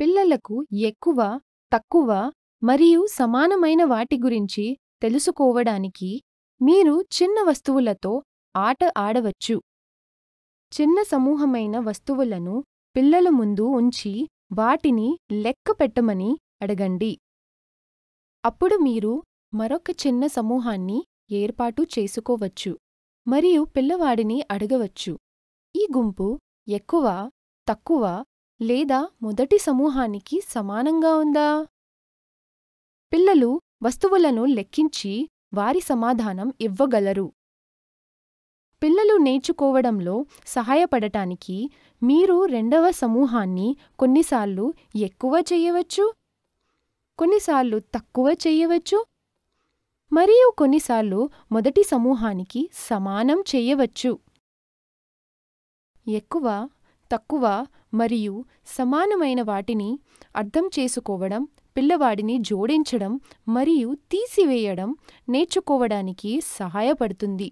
పిల్లలకు ఎక్కువ తక్కువ మరియు సమానమైన వాటి గురించి తెలుసుకోవడానికి మీరు చిన్న వస్తువులతో ఆట ఆడవచ్చు చిన్న సమూహమైన వస్తువులను పిల్లల ముందు ఉంచి వాటిని లెక్క పెట్టమని అడగండి అప్పుడు మీరు మరొక చిన్న సమూహాన్ని ఏర్పాటు చేసుకోవచ్చు మరియు పిల్లవాడిని అడగవచ్చు ఈ గుంపు ఎక్కువ తక్కువ లేదా మొదటి సమూహానికి సమానంగా ఉందా పిల్లలు వస్తువులను లెక్కించి వారి సమాధానం ఇవ్వగలరు పిల్లలు నేర్చుకోవడంలో సహాయపడటానికి మీరు రెండవ సమూహాన్ని కొన్నిసార్లు ఎక్కువ చేయవచ్చు కొన్నిసార్లు తక్కువ చేయవచ్చు మరియు కొన్నిసార్లు మొదటి సమూహానికి సమానం చేయవచ్చు ఎక్కువ తక్కువ మరియు సమానమైన వాటిని అర్థం చేసుకోవడం పిల్లవాడిని జోడించడం మరియు తీసివేయడం నేర్చుకోవడానికి సహాయపడుతుంది